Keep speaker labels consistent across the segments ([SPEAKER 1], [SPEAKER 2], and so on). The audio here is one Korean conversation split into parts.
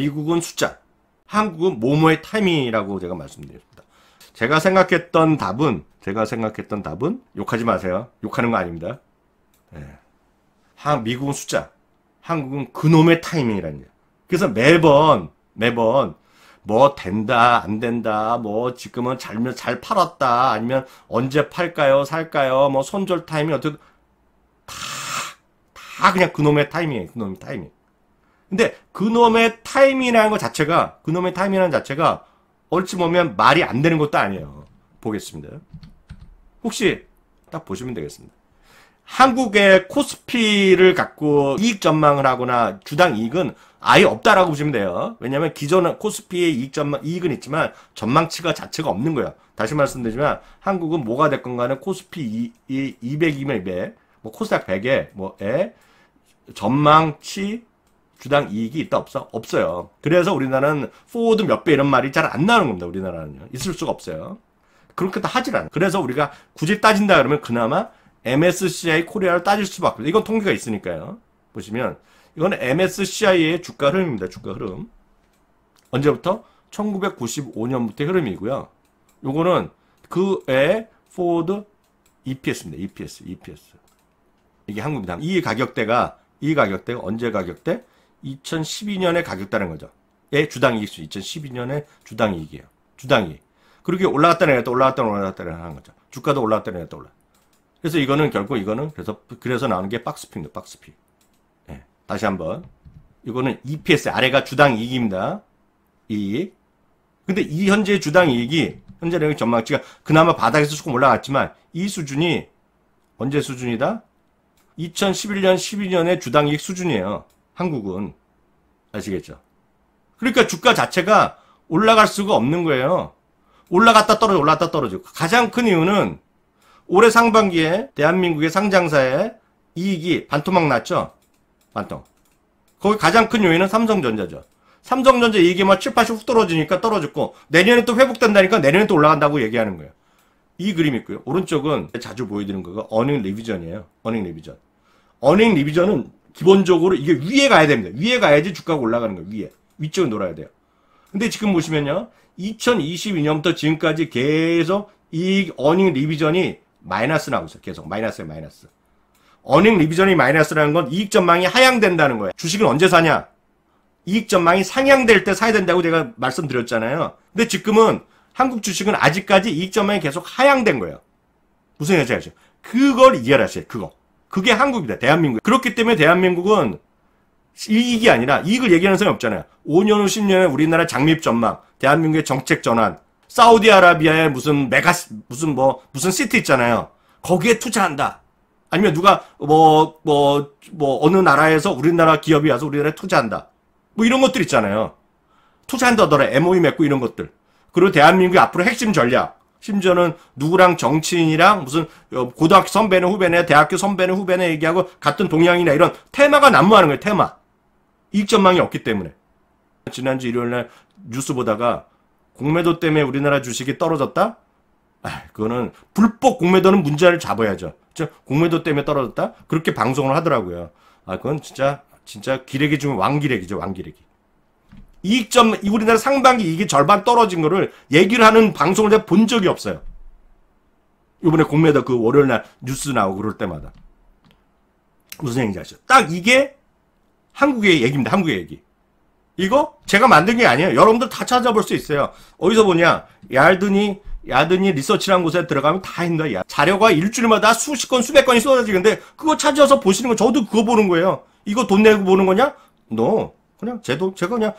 [SPEAKER 1] 미국은 숫자, 한국은 모모의 타이밍이라고 제가 말씀드렸습니다. 제가 생각했던 답은 제가 생각했던 답은 욕하지 마세요. 욕하는 거 아닙니다. 예. 한 미국은 숫자, 한국은 그놈의 타이밍이라는 거예요. 그래서 매번 매번 뭐 된다 안 된다 뭐 지금은 잘면 잘 팔았다 아니면 언제 팔까요 살까요 뭐 손절 타이밍 어떻게 다 다 그냥 그놈의 타이밍이에요 그놈의 타이밍 근데 그놈의 타이밍이라는것 자체가 그놈의 타이밍이라는 자체가 얼추 보면 말이 안 되는 것도 아니에요. 보겠습니다. 혹시 딱 보시면 되겠습니다. 한국의 코스피를 갖고 이익 전망을 하거나 주당 이익은 아예 없다라고 보시면 돼요. 왜냐하면 기존 코스피의 이익 전망 이익은 있지만 전망치가 자체가 없는 거예요. 다시 말씀드리지만 한국은 뭐가 될건가는 코스피 200이면 100, 뭐 코스닥 100에 뭐에 전망치 주당 이익이 있다 없어? 없어요. 그래서 우리나라는 포워드 몇 배 이런 말이 잘 안 나오는 겁니다. 우리나라는요. 있을 수가 없어요. 그렇게 다 하질 않아. 요 그래서 우리가 굳이 따진다 그러면 그나마 MSCI 코리아를 따질 수밖에 없어요. 이건 통계가 있으니까요. 보시면 이건 MSCI의 주가 흐름입니다. 주가 흐름. 언제부터? 1995년부터 흐름이고요. 요거는 그의 포워드 EPS입니다. EPS, EPS. 이게 한국입니다. 이 가격대가 이 가격대가 언제 가격대? 2012년에 가격다는 거죠. 예, 주당 이익수 2012년에 주당 이익이에요. 주당 이익. 그렇게 올라갔다 내렸다 올라갔다 올라다 하는 거죠. 주가도 올라갔다 내렸다 올라. 그래서 이거는 결국 이거는 그래서 그래서 나오는 게 박스피입니다. 박스피. 예. 다시 한번. 이거는 EPS 아래가 주당 이익입니다. 이익. 근데 이 현재 주당 이익이 현재 내용 전망치가 그나마 바닥에서 조금 올라갔지만 이 수준이 언제 수준이다? 2011년 12년의 주당 이익 수준이에요. 한국은. 아시겠죠? 그러니까 주가 자체가 올라갈 수가 없는 거예요. 올라갔다 떨어져, 올라갔다 떨어져 가장 큰 이유는 올해 상반기에 대한민국의 상장사의 이익이 반토막 났죠? 반토 막 거기 가장 큰 요인은 삼성전자죠. 삼성전자 이익이 막 7, 80훅 떨어지니까 떨어졌고 내년에 또 회복된다니까 내년에 또 올라간다고 얘기하는 거예요. 이 그림이 있고요. 오른쪽은 자주 보여드리는 거가 어닝 리비전이에요. 어닝 리비전. 어닝 리비전은 기본적으로 이게 위에 가야 됩니다. 위에 가야지 주가가 올라가는 거예요. 위에. 위쪽에 놀아야 돼요. 근데 지금 보시면요. 2022년부터 지금까지 계속 이익 어닝 리비전이 마이너스 나오고 있어요. 계속 마이너스에 마이너스. 어닝 리비전이 마이너스라는 건 이익 전망이 하향된다는 거예요. 주식은 언제 사냐? 이익 전망이 상향될 때 사야 된다고 제가 말씀드렸잖아요. 근데 지금은 한국 주식은 아직까지 이익 전망이 계속 하향된 거예요. 무슨 얘기하지죠 그걸 이해하세요. 그거. 그게 한국입니다. 대한민국. 그렇기 때문에 대한민국은 이익이 아니라 이익을 얘기하는 사람이 없잖아요. 5년 후 10년에 우리나라 장립 전망, 대한민국의 정책 전환, 사우디아라비아의 무슨 메가 무슨 뭐 무슨 시티 있잖아요. 거기에 투자한다. 아니면 누가 뭐뭐뭐 뭐, 뭐 어느 나라에서 우리나라 기업이 와서 우리나라에 투자한다. 뭐 이런 것들 있잖아요. 투자한다더라 MOU e 맺고 이런 것들. 그리고 대한민국의 앞으로 핵심 전략. 심지어는 누구랑 정치인이랑 무슨 어, 고등학교 선배는 후배네, 대학교 선배는 후배네 얘기하고 같은 동양이나 이런 테마가 난무하는 거예요. 테마. 이익전망이 없기 때문에. 지난주 일요일날 뉴스 보다가 공매도 때문에 우리나라 주식이 떨어졌다? 아, 그거는 불법 공매도는 문제를 잡아야죠. 공매도 때문에 떨어졌다? 그렇게 방송을 하더라고요. 아, 그건 진짜 진짜 기레기 중에 왕기레기죠. 왕기레기. 이익점 우리나라 상반기 이익이 절반 떨어진 거를 얘기를 하는 방송을 내가 본 적이 없어요. 이번에 공매도 그 월요일 날 뉴스 나오고 그럴 때마다 무슨 얘기인지 아시죠? 딱 이게 한국의 얘기입니다. 한국의 얘기. 이거 제가 만든 게 아니에요. 여러분들 다 찾아볼 수 있어요. 어디서 보냐? 야드니 야드니 리서치라는 곳에 들어가면 다 있는다. 자료가 일주일마다 수십 건, 수백 건이 쏟아지는데 그거 찾아서 보시는 거 저도 그거 보는 거예요. 이거 돈 내고 보는 거냐? 너 no. 그냥 제도 제가 그냥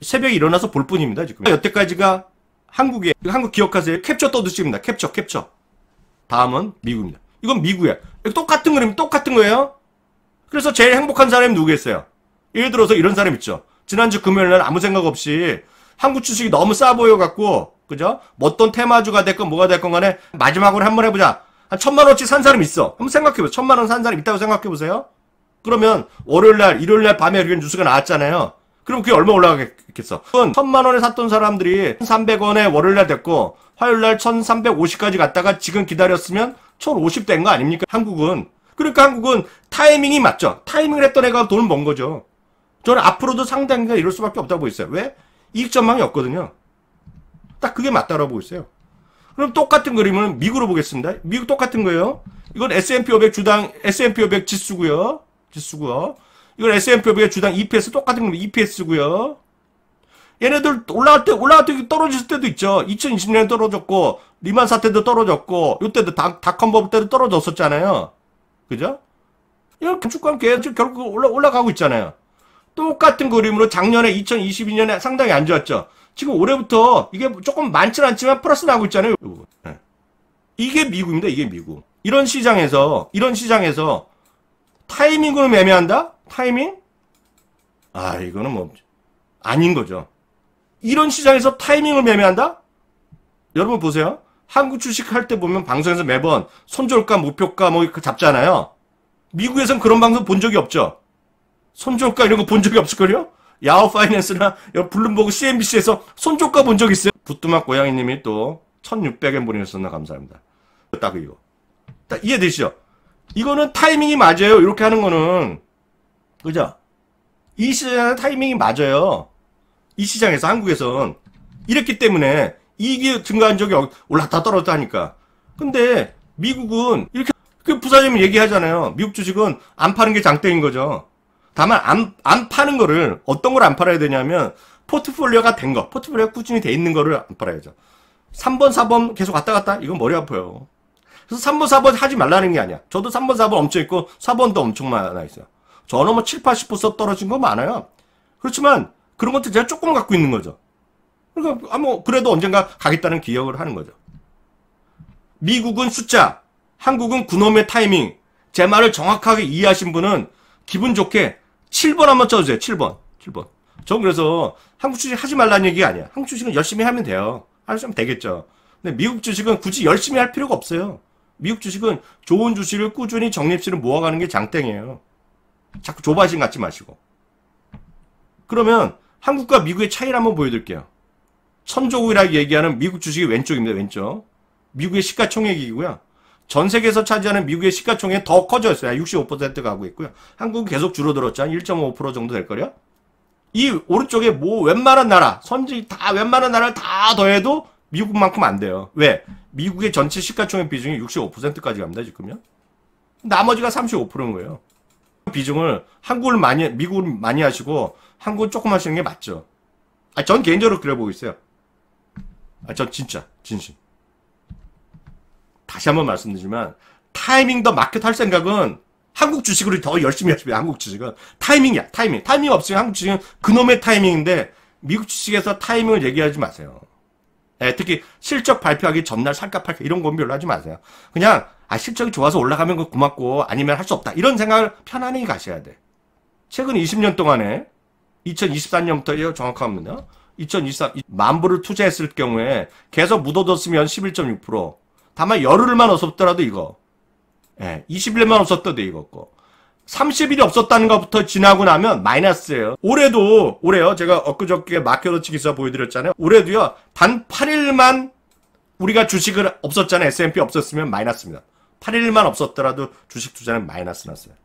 [SPEAKER 1] 새벽에 일어나서 볼 뿐입니다, 지금. 여태까지가 한국에, 한국 기억하세요. 캡처 떠드시입니다 캡처, 캡처. 다음은 미국입니다. 이건 미국이야. 똑같은 그림, 똑같은 거예요. 그래서 제일 행복한 사람이 누구겠어요? 예를 들어서 이런 사람 있죠. 지난주 금요일 날 아무 생각 없이 한국 주식이 너무 싸 보여갖고, 그죠? 뭐 어떤 테마주가 될 건 뭐가 될 건 간에 마지막으로 한 번 해보자. 한 천만원어치 산 사람 있어. 한번 생각해보세요. 천만원 산 사람 있다고 생각해보세요. 그러면 월요일날, 일요일날 밤에 이런 뉴스가 나왔잖아요. 그럼 그게 얼마 올라가겠어? 1 천만 원에 샀던 사람들이 1,300원에 월요일날 됐고 화요일날 1,350까지 갔다가 지금 기다렸으면 1,050 된 거 아닙니까? 한국은. 그러니까 한국은 타이밍이 맞죠. 타이밍을 했던 애가 돈을 번 거죠. 저는 앞으로도 상당히 이럴 수밖에 없다고 보고 있어요. 왜? 이익 전망이 없거든요. 딱 그게 맞다라고 보고 있어요. 그럼 똑같은 그림은 미국으로 보겠습니다. 미국 똑같은 거예요. 이건 S&P 500 주당 S&P 500 지수고요. 지수고요. 이건 e s p 5 0 0의 주당 EPS 똑같은 겁니다. EPS고요. 얘네들 올라갈 때 올라갈 때 떨어질 때도 있죠. 2020년에 떨어졌고 리만 사태도 떨어졌고 이때도 닷, 컴 버블 때도 떨어졌었잖아요. 그죠? 이런 주권 계속 결국 올라, 올라가고 있잖아요. 똑같은 그림으로 작년에 2022년에 상당히 안 좋았죠. 지금 올해부터 이게 조금 많진 않지만 플러스 나고 있잖아요. 네. 이게 미국입니다. 이게 미국. 이런 시장에서 이런 시장에서 타이밍으로 매매한다? 타이밍? 아, 이거는 뭐, 아닌 거죠. 이런 시장에서 타이밍을 매매한다? 여러분 보세요. 한국 주식할 때 보면 방송에서 매번 손절가, 목표가 뭐 잡잖아요. 미국에선 그런 방송 본 적이 없죠. 손절가 이런 거 본 적이 없을걸요? 야후 파이낸스나 블룸버그 CNBC에서 손절가 본 적 있어요? 부뚜막 고양이님이 또 1600엔 보내셨나 감사합니다. 딱 이거. 딱 이해되시죠? 이거는 타이밍이 맞아요. 이렇게 하는 거는 그죠? 이 시장의 타이밍이 맞아요. 이 시장에서 한국에선 이랬기 때문에 이익이 증가한 적이 올랐다 떨어졌다 하니까. 근데 미국은 이렇게 그 부사님 얘기하잖아요. 미국 주식은 안 파는 게 장땡인 거죠. 다만 안, 안 파는 거를 어떤 걸 안 팔아야 되냐면 포트폴리오가 된 거, 포트폴리오가 꾸준히 돼 있는 거를 안 팔아야죠. 3번, 4번 계속 왔다 갔다 이건 머리 아파요. 그래서 3번, 4번 하지 말라는 게 아니야. 저도 3번, 4번 엄청 있고 4번도 엄청 많아 있어요. 저는 뭐 7, 80%수 떨어진 거 많아요. 그렇지만 그런 것도 제가 조금 갖고 있는 거죠. 그러니까 아뭐 그래도 언젠가 가겠다는 기억을 하는 거죠. 미국은 숫자, 한국은 그놈의 타이밍. 제 말을 정확하게 이해하신 분은 기분 좋게 7번 한번 쳐주세요. 7번. 7번. 전 그래서 한국 주식 하지 말라는 얘기 아니야. 한국 주식은 열심히 하면 돼요. 하시면 되겠죠. 근데 미국 주식은 굳이 열심히 할 필요가 없어요. 미국 주식은 좋은 주식을 꾸준히 적립식을 모아가는 게 장땡이에요. 자꾸 조바심 갖지 마시고. 그러면 한국과 미국의 차이를 한번 보여드릴게요. 천조국이라고 얘기하는 미국 주식이 왼쪽입니다. 왼쪽. 미국의 시가총액이고요. 전 세계에서 차지하는 미국의 시가총액 이더 커졌어요. 65% 가고 있고요. 한국은 계속 줄어들었죠. 한 1.5% 정도 될걸요이 오른쪽에 뭐 웬만한 나라, 선지 다 웬만한 나라를 다 더해도 미국만큼 안 돼요. 왜? 미국의 전체 시가총액 비중이 65%까지 갑니다. 지금요. 나머지가 35%인 거예요. 비중을 한국을 많이 미국을 많이 하시고 한국은 조금 하시는 게 맞죠. 아, 전 개인적으로 그래 보고 있어요. 아, 전 진짜 진심. 다시 한번 말씀드리지만 타이밍 더 마켓 할 생각은 한국 주식으로 더 열심히 하시면 한국 주식은 타이밍이야 타이밍 타이밍 없으면 한국 주식은 그놈의 타이밍인데 미국 주식에서 타이밍을 얘기하지 마세요. 네, 특히 실적 발표하기 전날 살까 팔까 이런 건 별로 하지 마세요. 그냥 아 실적이 좋아서 올라가면 그 고맙고 아니면 할 수 없다 이런 생각을 편안히 가셔야 돼. 최근 20년 동안에 2023년부터예요 정확합니다. 2023 만불을 투자했을 경우에 계속 묻어뒀으면 11.6% 다만 열흘만 없었더라도 이거 예, 20일만 없었더도 라 이거고 30일이 없었다는 것부터 지나고 나면 마이너스예요. 올해도 올해요. 제가 엊그저께 마켓워치 기사 보여드렸잖아요. 올해도요. 단 8일만 우리가 주식을 없었잖아요. S&P 없었으면 마이너스입니다. 8일만 없었더라도 주식 투자는 마이너스 났어요.